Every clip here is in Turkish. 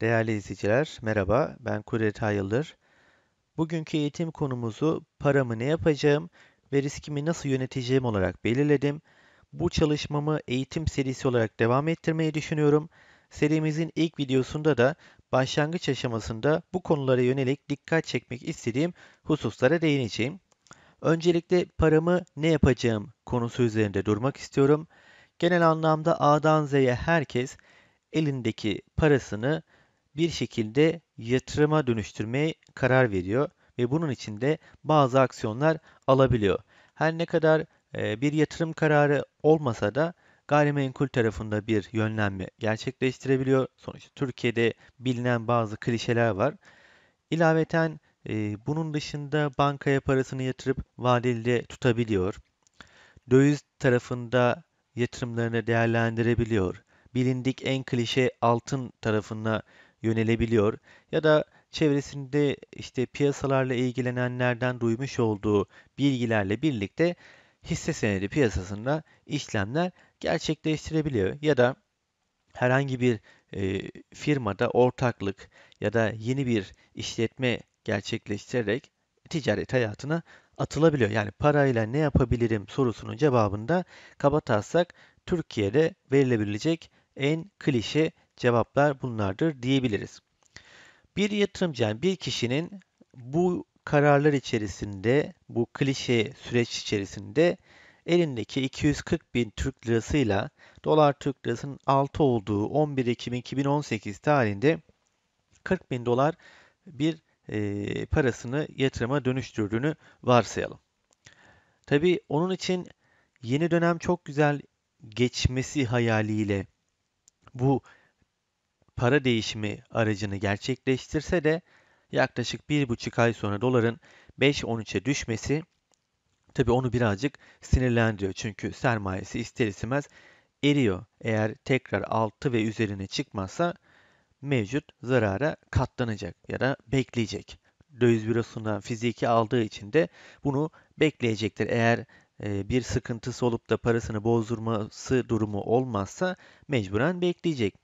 Değerli izleyiciler, merhaba. Ben Kudret Ayıldır. Bugünkü eğitim konumuzu paramı ne yapacağım ve riskimi nasıl yöneteceğim olarak belirledim. Bu çalışmamı eğitim serisi olarak devam ettirmeyi düşünüyorum. Serimizin ilk videosunda da başlangıç aşamasında bu konulara yönelik dikkat çekmek istediğim hususlara değineceğim. Öncelikle paramı ne yapacağım konusu üzerinde durmak istiyorum. Genel anlamda A'dan Z'ye herkes elindeki parasını bir şekilde yatırıma dönüştürmeye karar veriyor ve bunun için de bazı aksiyonlar alabiliyor. Her ne kadar e, bir yatırım kararı olmasa da gayrimenkul tarafında bir yönlenme gerçekleştirebiliyor. Sonuçta Türkiye'de bilinen bazı klişeler var. İlaveten e, bunun dışında bankaya parasını yatırıp vadeli tutabiliyor. Döviz tarafında yatırımlarını değerlendirebiliyor. Bilindik en klişe altın tarafına yönelebiliyor ya da çevresinde işte piyasalarla ilgilenenlerden duymuş olduğu bilgilerle birlikte hisse senedi piyasasında işlemler gerçekleştirebiliyor ya da herhangi bir e, firmada ortaklık ya da yeni bir işletme gerçekleştirerek ticaret hayatına atılabiliyor. Yani parayla ne yapabilirim sorusunun cevabında kaba kabataslak Türkiye'de verilebilecek en klişe cevaplar bunlardır diyebiliriz. Bir yatırımcı yani bir kişinin bu kararlar içerisinde, bu klişe süreç içerisinde elindeki 240 bin Türk lirasıyla dolar Türk lirasının 6 olduğu 11 Ekim 2018 tarihinde 40 bin dolar bir e, parasını yatırıma dönüştürdüğünü varsayalım. Tabi onun için yeni dönem çok güzel geçmesi hayaliyle bu para değişimi aracını gerçekleştirse de yaklaşık 1,5 ay sonra doların 5.13'e düşmesi tabi onu birazcık sinirlendiriyor. Çünkü sermayesi ister istemez eriyor. Eğer tekrar 6 ve üzerine çıkmazsa mevcut zarara katlanacak ya da bekleyecek. Döviz bürosundan fiziki aldığı için de bunu bekleyecektir. Eğer e, bir sıkıntısı olup da parasını bozdurması durumu olmazsa mecburen bekleyecek.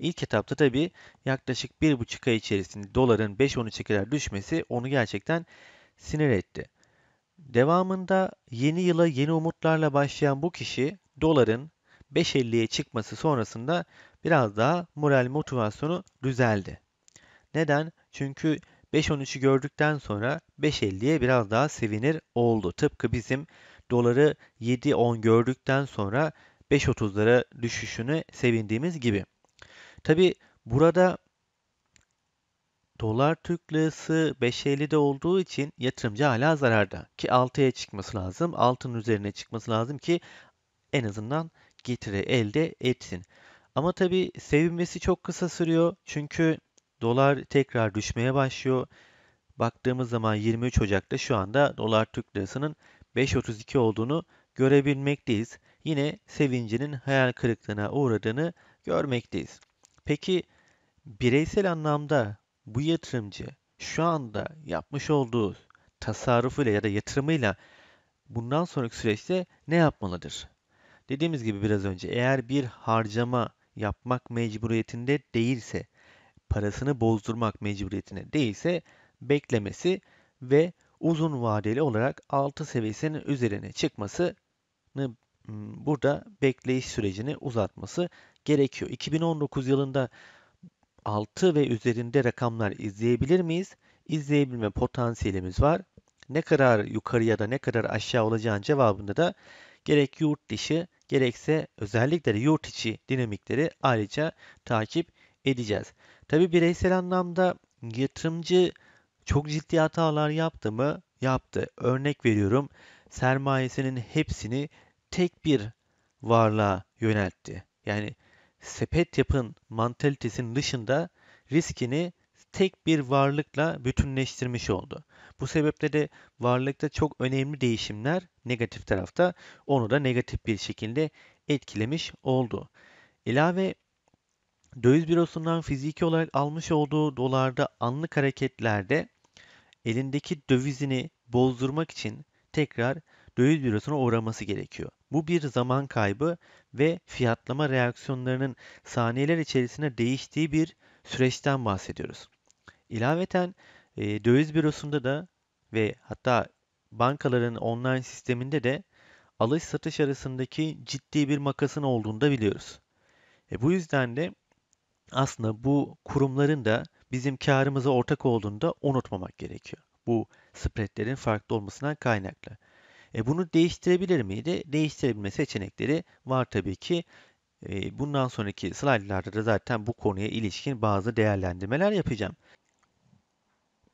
İlk etapta tabii yaklaşık 1,5 ay içerisinde doların 5-13'e kadar düşmesi onu gerçekten sinir etti. Devamında yeni yıla yeni umutlarla başlayan bu kişi doların 5.50'ye çıkması sonrasında biraz daha moral motivasyonu düzeldi. Neden? Çünkü 5.13'ü gördükten sonra 5.50'ye biraz daha sevinir oldu. Tıpkı bizim doları 7.10 gördükten sonra 5.30'lara düşüşünü sevindiğimiz gibi. Tabi burada dolar Türk lirası 5.50'de olduğu için yatırımcı hala zararda. Ki 6'ya çıkması lazım. Altın üzerine çıkması lazım ki en azından getiri elde etsin. Ama tabi sevinmesi çok kısa sürüyor. Çünkü dolar tekrar düşmeye başlıyor. Baktığımız zaman 23 Ocak'ta şu anda dolar Türk lirasının 5.32 olduğunu görebilmekteyiz. Yine sevincinin hayal kırıklığına uğradığını görmekteyiz. Peki bireysel anlamda bu yatırımcı şu anda yapmış olduğu tasarrufuyla ya da yatırımıyla bundan sonraki süreçte ne yapmalıdır? Dediğimiz gibi biraz önce eğer bir harcama yapmak mecburiyetinde değilse, parasını bozdurmak mecburiyetine değilse beklemesi ve uzun vadeli olarak 6 seviyesinin üzerine çıkmasını ıı, burada bekleyiş sürecini uzatması gerekiyor. 2019 yılında 6 ve üzerinde rakamlar izleyebilir miyiz? İzleyebilme potansiyelimiz var. Ne kadar yukarı ya da ne kadar aşağı olacağın cevabında da gerek yurt dışı gerekse özellikle de yurt içi dinamikleri ayrıca takip edeceğiz. Tabi bireysel anlamda yatırımcı çok ciddi hatalar yaptı mı? Yaptı. Örnek veriyorum sermayesinin hepsini tek bir varlığa yöneltti. Yani sepet yapın mantalitesinin dışında riskini tek bir varlıkla bütünleştirmiş oldu. Bu sebeple de varlıkta çok önemli değişimler negatif tarafta onu da negatif bir şekilde etkilemiş oldu. İlave döviz bürosundan fiziki olarak almış olduğu dolarda anlık hareketlerde elindeki dövizini bozdurmak için tekrar döviz bürosuna uğraması gerekiyor. Bu bir zaman kaybı ve fiyatlama reaksiyonlarının saniyeler içerisinde değiştiği bir süreçten bahsediyoruz. İlaveten e, döviz bürosunda da ve hatta bankaların online sisteminde de alış satış arasındaki ciddi bir makasın olduğunu da biliyoruz. E, bu yüzden de aslında bu kurumların da bizim karımıza ortak olduğunu da unutmamak gerekiyor. Bu spreadlerin farklı olmasından kaynaklı. E, bunu değiştirebilir miydi? Değiştirebilme seçenekleri var tabii ki. E, bundan sonraki slaytlarda da zaten bu konuya ilişkin bazı değerlendirmeler yapacağım.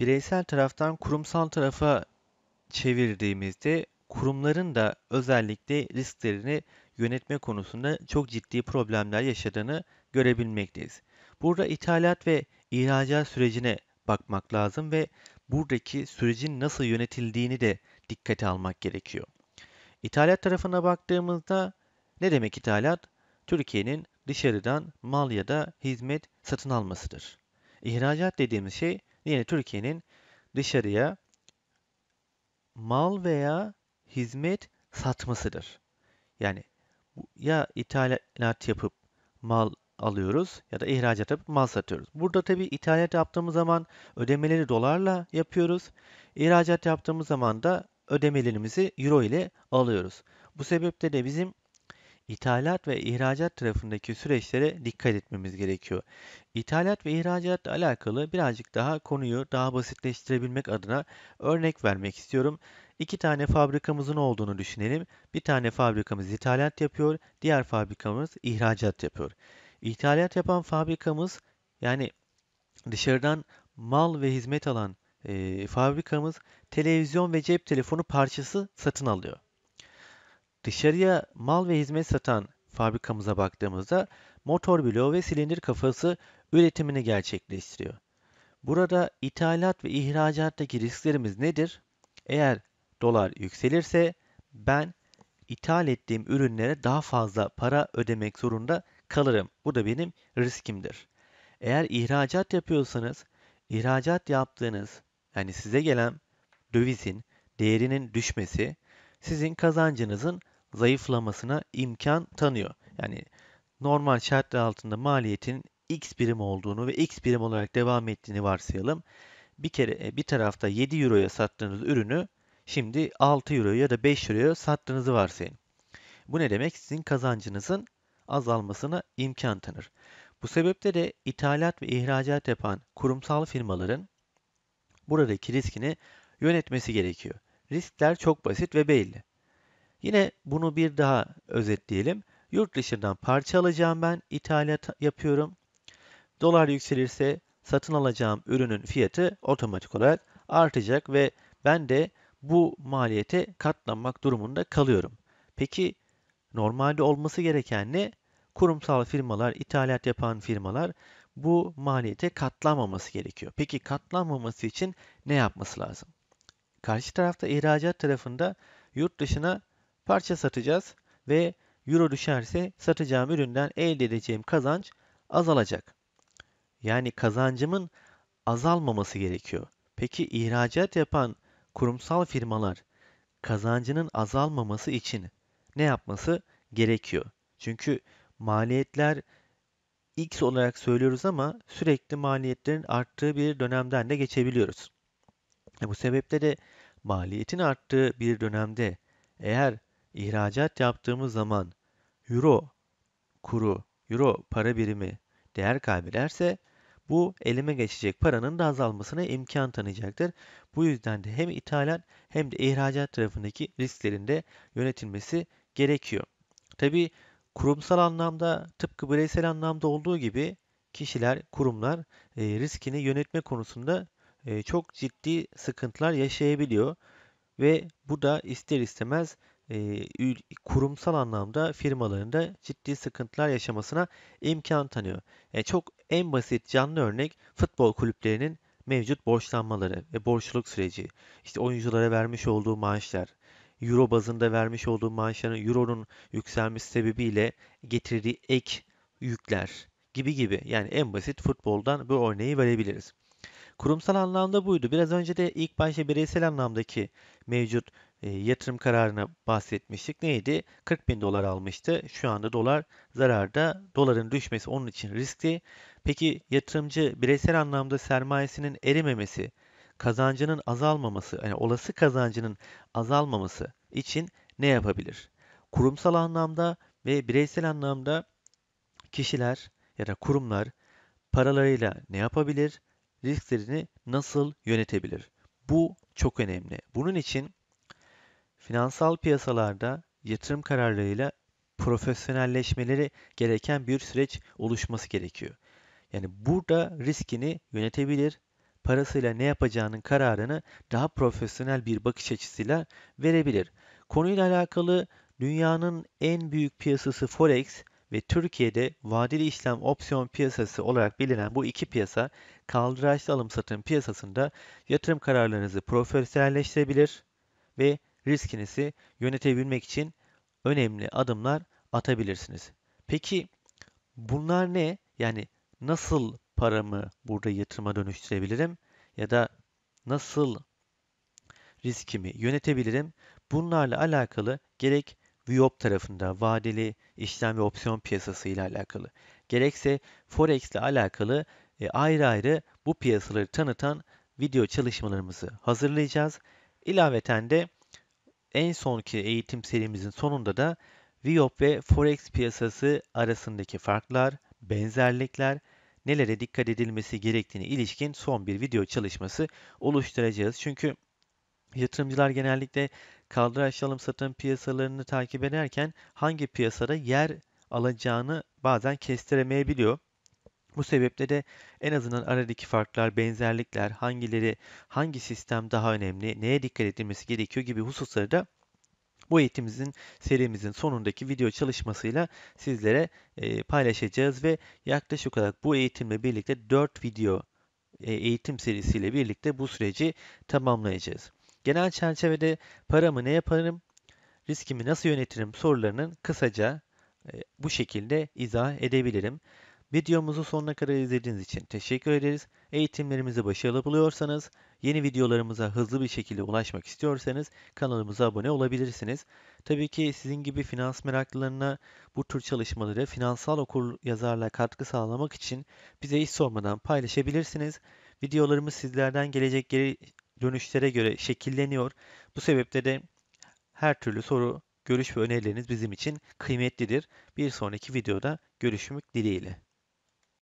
Bireysel taraftan kurumsal tarafa çevirdiğimizde kurumların da özellikle risklerini yönetme konusunda çok ciddi problemler yaşadığını görebilmekteyiz. Burada ithalat ve ihracat sürecine bakmak lazım ve buradaki sürecin nasıl yönetildiğini de dikkate almak gerekiyor. İthalat tarafına baktığımızda ne demek ithalat? Türkiye'nin dışarıdan mal ya da hizmet satın almasıdır. İhracat dediğimiz şey yine Türkiye'nin dışarıya mal veya hizmet satmasıdır. Yani ya ithalat yapıp mal alıyoruz ya da ihracat yapıp mal satıyoruz. Burada tabii ithalat yaptığımız zaman ödemeleri dolarla yapıyoruz. İhracat yaptığımız zaman da ödemelerimizi euro ile alıyoruz. Bu sebeple de bizim ithalat ve ihracat tarafındaki süreçlere dikkat etmemiz gerekiyor. İthalat ve ihracatla alakalı birazcık daha konuyu daha basitleştirebilmek adına örnek vermek istiyorum. İki tane fabrikamızın olduğunu düşünelim. Bir tane fabrikamız ithalat yapıyor, diğer fabrikamız ihracat yapıyor. İthalat yapan fabrikamız yani dışarıdan mal ve hizmet alan e, fabrikamız televizyon ve cep telefonu parçası satın alıyor. Dışarıya mal ve hizmet satan fabrikamıza baktığımızda motor bloğu ve silindir kafası üretimini gerçekleştiriyor. Burada ithalat ve ihracattaki risklerimiz nedir? Eğer dolar yükselirse ben ithal ettiğim ürünlere daha fazla para ödemek zorunda kalırım. Bu da benim riskimdir. Eğer ihracat yapıyorsanız, ihracat yaptığınız yani size gelen dövizin değerinin düşmesi sizin kazancınızın zayıflamasına imkan tanıyor. Yani normal şartlar altında maliyetin x birim olduğunu ve x birim olarak devam ettiğini varsayalım. Bir kere e, bir tarafta 7 euroya sattığınız ürünü şimdi 6 euroya ya da 5 euroya sattığınızı varsayın. Bu ne demek? Sizin kazancınızın azalmasına imkan tanır. Bu sebeple de ithalat ve ihracat yapan kurumsal firmaların buradaki riskini yönetmesi gerekiyor. Riskler çok basit ve belli. Yine bunu bir daha özetleyelim. Yurt dışından parça alacağım ben, ithalat yapıyorum. Dolar yükselirse satın alacağım ürünün fiyatı otomatik olarak artacak ve ben de bu maliyete katlanmak durumunda kalıyorum. Peki normalde olması gereken ne? Kurumsal firmalar, ithalat yapan firmalar bu maliyete katlanmaması gerekiyor. Peki katlanmaması için ne yapması lazım? Karşı tarafta ihracat tarafında yurt dışına parça satacağız ve euro düşerse satacağım üründen elde edeceğim kazanç azalacak. Yani kazancımın azalmaması gerekiyor. Peki ihracat yapan kurumsal firmalar kazancının azalmaması için ne yapması gerekiyor? Çünkü maliyetler X olarak söylüyoruz ama sürekli maliyetlerin arttığı bir dönemden de geçebiliyoruz. E bu sebeple de maliyetin arttığı bir dönemde eğer ihracat yaptığımız zaman euro kuru, euro para birimi değer kaybederse bu elime geçecek paranın da azalmasına imkan tanıyacaktır. Bu yüzden de hem ithalat hem de ihracat tarafındaki risklerin de yönetilmesi gerekiyor. Tabi kurumsal anlamda tıpkı bireysel anlamda olduğu gibi kişiler, kurumlar e, riskini yönetme konusunda e, çok ciddi sıkıntılar yaşayabiliyor ve bu da ister istemez e, kurumsal anlamda firmalarında ciddi sıkıntılar yaşamasına imkan tanıyor. E, çok en basit canlı örnek futbol kulüplerinin mevcut borçlanmaları ve borçluluk süreci, işte oyunculara vermiş olduğu maaşlar, euro bazında vermiş olduğu maaşların euronun yükselmesi sebebiyle getirdiği ek yükler gibi gibi. Yani en basit futboldan bu örneği verebiliriz. Kurumsal anlamda buydu. Biraz önce de ilk başta bireysel anlamdaki mevcut e, yatırım kararına bahsetmiştik. Neydi? 40 bin dolar almıştı. Şu anda dolar zararda. Doların düşmesi onun için riskli. Peki yatırımcı bireysel anlamda sermayesinin erimemesi, kazancının azalmaması, yani olası kazancının azalmaması için ne yapabilir? Kurumsal anlamda ve bireysel anlamda kişiler ya da kurumlar paralarıyla ne yapabilir? risklerini nasıl yönetebilir? Bu çok önemli. Bunun için finansal piyasalarda yatırım kararlarıyla profesyonelleşmeleri gereken bir süreç oluşması gerekiyor. Yani burada riskini yönetebilir, parasıyla ne yapacağının kararını daha profesyonel bir bakış açısıyla verebilir. Konuyla alakalı dünyanın en büyük piyasası Forex ve Türkiye'de vadeli işlem opsiyon piyasası olarak bilinen bu iki piyasa kaldıraçlı alım satım piyasasında yatırım kararlarınızı profesyonelleştirebilir ve riskinizi yönetebilmek için önemli adımlar atabilirsiniz. Peki bunlar ne? Yani nasıl paramı burada yatırıma dönüştürebilirim ya da nasıl riskimi yönetebilirim? Bunlarla alakalı gerek Viop tarafında vadeli işlem ve opsiyon piyasası ile alakalı, gerekse Forex ile alakalı e, ayrı ayrı bu piyasaları tanıtan video çalışmalarımızı hazırlayacağız. İlaveten de en sonki eğitim serimizin sonunda da Viop ve Forex piyasası arasındaki farklar, benzerlikler, nelere dikkat edilmesi gerektiğini ilişkin son bir video çalışması oluşturacağız. Çünkü yatırımcılar genellikle kaldıraçlı satın piyasalarını takip ederken hangi piyasada yer alacağını bazen kestiremeyebiliyor. Bu sebeple de en azından aradaki farklar, benzerlikler, hangileri, hangi sistem daha önemli, neye dikkat edilmesi gerekiyor gibi hususları da bu eğitimimizin serimizin sonundaki video çalışmasıyla sizlere e, paylaşacağız ve yaklaşık olarak bu eğitimle birlikte 4 video e, eğitim serisiyle birlikte bu süreci tamamlayacağız. Genel çerçevede paramı ne yaparım, riskimi nasıl yönetirim sorularının kısaca e, bu şekilde izah edebilirim. Videomuzu sonuna kadar izlediğiniz için teşekkür ederiz. Eğitimlerimizi başarılı buluyorsanız, yeni videolarımıza hızlı bir şekilde ulaşmak istiyorsanız kanalımıza abone olabilirsiniz. Tabii ki sizin gibi finans meraklılarına bu tür çalışmaları finansal okur yazarla katkı sağlamak için bize hiç sormadan paylaşabilirsiniz. Videolarımız sizlerden gelecek geri dönüşlere göre şekilleniyor. Bu sebeple de her türlü soru, görüş ve önerileriniz bizim için kıymetlidir. Bir sonraki videoda görüşmek dileğiyle.